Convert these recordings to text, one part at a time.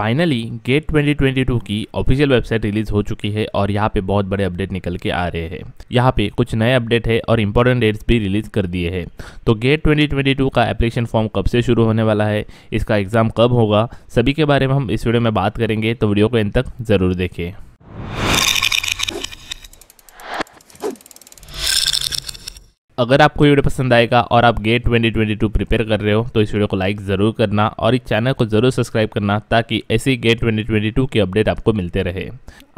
finally get 2022 की official website release हो चुकी है और यहाँ पे बहुत बड़े अपडेट निकल के आ रहे हैं यहाँ पे कुछ नए अपडेट है और इंपॉर्टेंट डेट्स भी रिलीज कर दिए हैं तो गेट 2022 का एप्लीकेशन फॉर्म कब से शुरू होने वाला है इसका एग्ज़ाम कब होगा सभी के बारे में हम इस वीडियो में बात करेंगे तो वीडियो को इन तक ज़रूर देखें अगर आपको ये वीडियो पसंद आएगा और आप गेट 2022 प्रिपेयर कर रहे हो तो इस वीडियो को लाइक ज़रूर करना और इस चैनल को ज़रूर सब्सक्राइब करना ताकि ऐसी गेट 2022 की अपडेट आपको मिलते रहे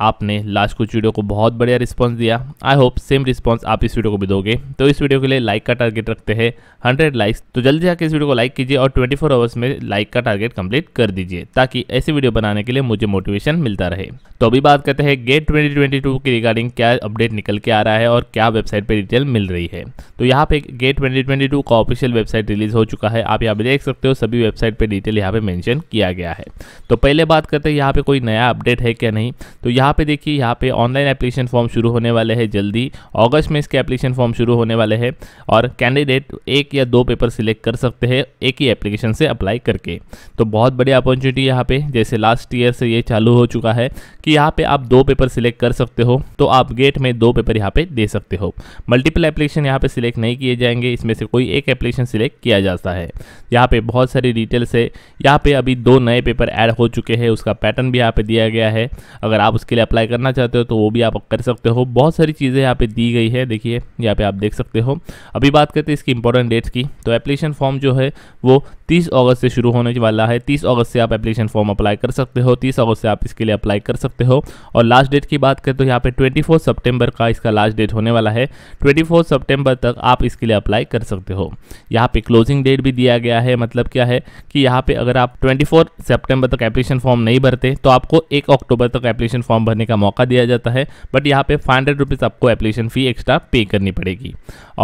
आपने लास्ट कुछ वीडियो को बहुत बढ़िया रिस्पॉन्स दिया आई होप सेम रिस्पॉन्स आप इस वीडियो को भी दोगे तो इस वीडियो के लिए लाइक का टारगेट रखते हैं हंड्रेड लाइक्स तो जल्दी जाकर इस वीडियो को लाइक कीजिए और ट्वेंटी फोर आवर्स में लाइक का टारगेट कंप्लीट कर दीजिए ताकि ऐसी वीडियो बनाने के लिए मुझे मोटिवेशन मिलता रहे तो अभी बात करते हैं गेट ट्वेंटी की रिगार्डिंग क्या अपडेट निकल के आ रहा है और क्या वेबसाइट पर डिटेल मिल रही है तो यहाँ पे गेट 2022 का ऑफिशियल वेबसाइट रिलीज हो चुका है आप यहाँ पे देख सकते हो सभी वेबसाइट पे डिटेल यहाँ पे मेंशन किया गया है तो पहले बात करते हैं यहाँ पे कोई नया अपडेट है क्या नहीं तो यहाँ पे देखिए यहाँ पे ऑनलाइन एप्लीकेशन फॉर्म शुरू होने वाले हैं जल्दी अगस्त में इसके एप्लीकेशन फॉर्म शुरू होने वाले हैं और कैंडिडेट एक या दो पेपर सिलेक्ट कर सकते हैं एक ही एप्लीकेशन से अप्लाई करके तो बहुत बड़ी अपॉर्चुनिटी यहाँ पे जैसे लास्ट ईयर से ये चालू हो चुका है कि यहाँ पे आप दो पेपर सिलेक्ट कर सकते हो तो आप गेट में दो पेपर यहाँ पे दे सकते हो मल्टीपल एप्लीकेशन यहाँ पे सिलेक्ट सिलेक्ट नहीं किए जाएंगे इसमें से कोई एक एप्लीकेशन सिलेक्ट किया जाता है यहाँ पे बहुत सारी डिटेल्स है यहाँ पे अभी दो नए पेपर ऐड हो चुके हैं उसका पैटर्न भी यहाँ पे दिया गया है अगर आप उसके लिए अप्लाई करना चाहते हो तो वो भी आप कर सकते हो बहुत सारी चीज़ें यहाँ पर दी गई है देखिए यहाँ पर आप देख सकते हो अभी बात करते हैं इसकी इंपॉर्टेंट डेट्स की तो एप्लीकेशन फॉर्म जो है वो तीस अगस्त से शुरू होने वाला है तीस अगस्त से आप एप्लीकेशन फॉर्म अप्लाई कर सकते हो तीस अगस्त से आप इसके लिए अप्लाई कर सकते हो और लास्ट डेट की बात करें तो यहाँ पे ट्वेंटी सितंबर का इसका लास्ट डेट होने वाला है ट्वेंटी सितंबर तक तक आप इसके लिए अप्लाई कर सकते हो यहाँ पे क्लोजिंग डेट भी दिया गया है मतलब क्या है कि यहाँ पे अगर आप 24 सितंबर तक एप्लीकेशन फॉर्म नहीं भरते तो आपको एक अक्टूबर तक एप्लीकेशन फॉर्म भरने का मौका दिया जाता है बट यहाँ पे फाइव हंड्रेड आपको एप्लीकेशन फ़ी एक्स्ट्रा पे करनी पड़ेगी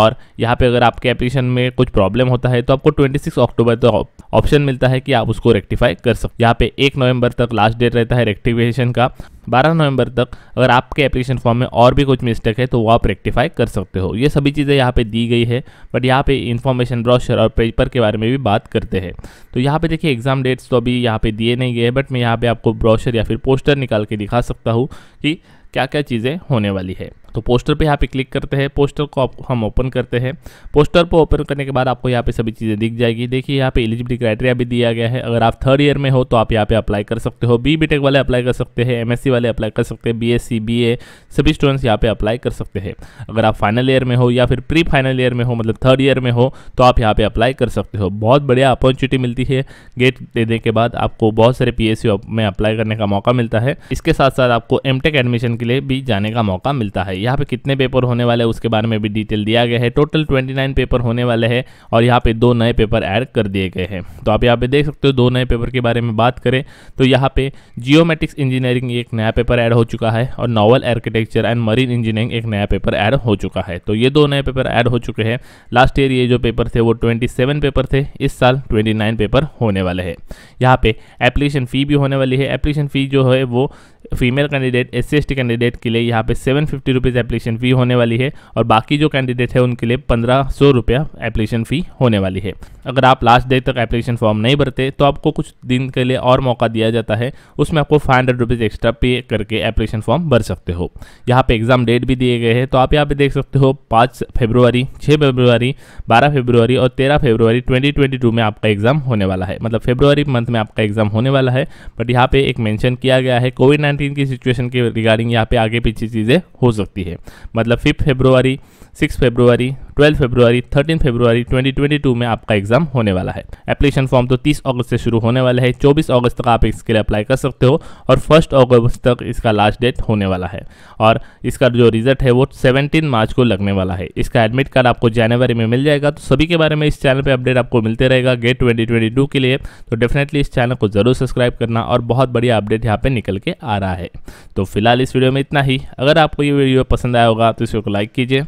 और यहाँ पर अगर आपके एप्लीकेशन में कुछ प्रॉब्लम होता है तो आपको ट्वेंटी अक्टूबर तक ऑप्शन मिलता है कि आप उसको रेक्टिफाई कर सकते यहाँ पे एक नवंबर तक लास्ट डेट रहता है रेक्टिफिकेशन का बारह नवंबर तक अगर आपके एप्लीकेशन फॉर्म में और भी कुछ मिस्टेक है तो वो आप रेक्टिफाई कर सकते हो ये सभी चीज़ें यहाँ पे दी गई है बट यहाँ पे इन्फॉर्मेशन ब्रॉशर और पेपर के बारे में भी बात करते हैं तो यहाँ पे देखिए एग्जाम डेट्स तो अभी यहाँ पे दिए नहीं गए हैं बट मैं यहाँ पे आपको ब्रॉशर या फिर पोस्टर निकाल के दिखा सकता हूँ कि क्या क्या चीज़ें होने वाली है तो पोस्टर पे यहाँ पे क्लिक करते हैं पोस्टर को आप, हम ओपन करते हैं पोस्टर को ओपन करने के बाद आपको यहाँ पे सभी चीज़ें दिख जाएगी देखिए यहाँ पे एलिजिबिलिटी क्राइटेरिया भी दिया गया है अगर आप थर्ड ईयर में हो तो आप यहाँ पे अप्लाई कर सकते हो बी बीटेक वाले अप्लाई कर सकते हैं एमएससी वाले अप्लाई कर सकते हैं बी बीए सभी स्टूडेंट्स यहाँ पर अप्लाई कर सकते हैं अगर आप फाइनल ईयर में हो या फिर प्री फाइनल ईयर में हो मतलब थर्ड ईयर में हो तो आप यहाँ पर अप्लाई कर सकते हो बहुत बढ़िया अपॉर्चुनिटी मिलती है गेट देने के बाद आपको बहुत सारे पी में अप्लाई करने का मौका मिलता है इसके साथ साथ आपको एम एडमिशन के लिए भी जाने का मौका मिलता है यहाँ पे कितने पेपर होने वाले हैं उसके बारे में भी डिटेल दिया गया है टोटल 29 पेपर होने वाले हैं और यहाँ पे दो नए पेपर ऐड कर दिए गए हैं तो आप यहाँ पे देख सकते हो दो नए पेपर के बारे में बात करें तो यहाँ पे जियोमेटिक्स इंजीनियरिंग एक नया पेपर ऐड हो चुका है और naval architecture and marine engineering एक नया पेपर ऐड हो चुका है तो ये दो नए पेपर ऐड हो चुके हैं लास्ट ईयर ये जो पेपर थे वो ट्वेंटी पेपर थे इस साल ट्वेंटी पेपर होने वाले हैं यहाँ पे एप्लीकेशन फ़ी भी होने वाली है एप्लीकेशन फ़ी जो है वो फीमेल कैंडिडेट एस सी कैंडिडेट के लिए यहाँ पे seven fifty rupees application fee होने वाली है और बाकी जो कैंडिडेट है उनके लिए पंद्रह सौ रुपया एप्लीकेशन फ़ी होने वाली है अगर आप लास्ट डेट तक एप्लीकेशन फॉर्म नहीं भरते तो आपको कुछ दिन के लिए और मौका दिया जाता है उसमें आपको फाइव हंड्रेड रुपीज़ एक्स्ट्रा पे करके एप्लीकेशन फॉर्म भर सकते हो यहाँ पर एग्ज़ाम डेट भी दिए गए हैं तो आप यहाँ पे देख सकते हो पाँच फेब्रुवरी छः फेब्रुवरी बारह फेब्रुवरी और तेरह फेब्रुवरी ट्वेंटी में आपका एग्ज़ाम होने वाला है मतलब फेब्रुवरी मंथ में आपका एग्ज़ाम होने वाला है बट यहाँ पे एक मैंशन किया गया है कोविड नाइन्टीन की सिचुएशन के रिगार्डिंग यहाँ पे आगे पीछे चीज़ें हो सकती भी है मतलब फिफ्थ फेब्रुवरी सिक्स फेब्रुआरी 12 फरवरी 13 फरवरी 2022 में आपका एग्जाम होने वाला है एप्लीकेशन फॉर्म तो 30 अगस्त से शुरू होने वाला है 24 अगस्त तक आप इसके लिए अप्लाई कर सकते हो और फर्स्ट अगस्त तक इसका लास्ट डेट होने वाला है और इसका जो रिजल्ट है वो 17 मार्च को लगने वाला है इसका एडमिट कार्ड आपको जनवरी में मिल जाएगा तो सभी के बारे में इस चैनल पर अपडेट आपको मिलते रहेगा गेट ट्वेंटी के लिए तो डेफिनेटली इस चैनल को जरूर सब्सक्राइब करना और बहुत बढ़िया अपडेट यहाँ पर निकल के आ रहा है तो फिलहाल इस वीडियो में इतना ही अगर आपको ये वीडियो पसंद आया होगा तो इसको लाइक कीजिए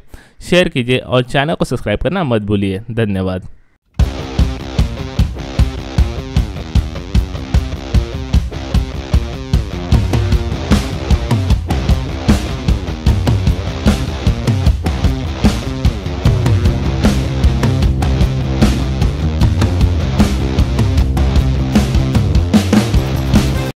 शेयर कीजिए और चैनल को सब्सक्राइब करना मत भूलिए धन्यवाद